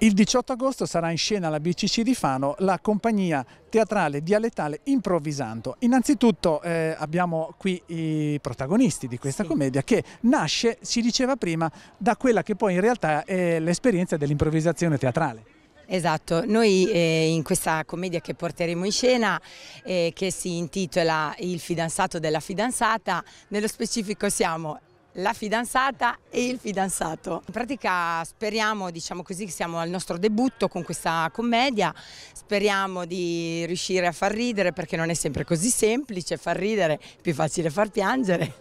Il 18 agosto sarà in scena alla BCC di Fano la compagnia teatrale dialettale Improvvisando. Innanzitutto eh, abbiamo qui i protagonisti di questa sì. commedia che nasce, si diceva prima, da quella che poi in realtà è l'esperienza dell'improvvisazione teatrale. Esatto, noi eh, in questa commedia che porteremo in scena, eh, che si intitola Il fidanzato della fidanzata, nello specifico siamo la fidanzata e il fidanzato. In pratica speriamo, diciamo così, che siamo al nostro debutto con questa commedia, speriamo di riuscire a far ridere perché non è sempre così semplice far ridere, è più facile far piangere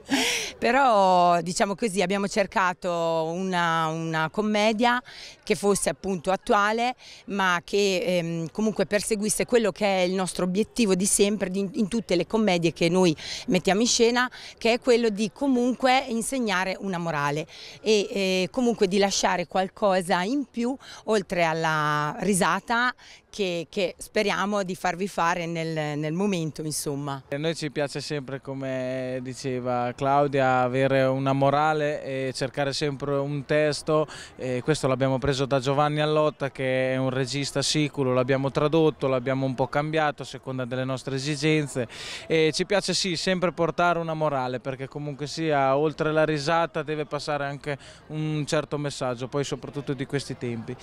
però diciamo così abbiamo cercato una, una commedia che fosse appunto attuale ma che ehm, comunque perseguisse quello che è il nostro obiettivo di sempre di, in tutte le commedie che noi mettiamo in scena che è quello di comunque insegnare una morale e eh, comunque di lasciare qualcosa in più oltre alla risata che, che, speriamo di farvi fare nel, nel momento insomma. A noi ci piace sempre come diceva Claudia avere una morale e cercare sempre un testo e questo l'abbiamo preso da Giovanni Allotta che è un regista siculo, l'abbiamo tradotto, l'abbiamo un po' cambiato a seconda delle nostre esigenze e ci piace sì sempre portare una morale perché comunque sia oltre la risata deve passare anche un certo messaggio poi soprattutto di questi tempi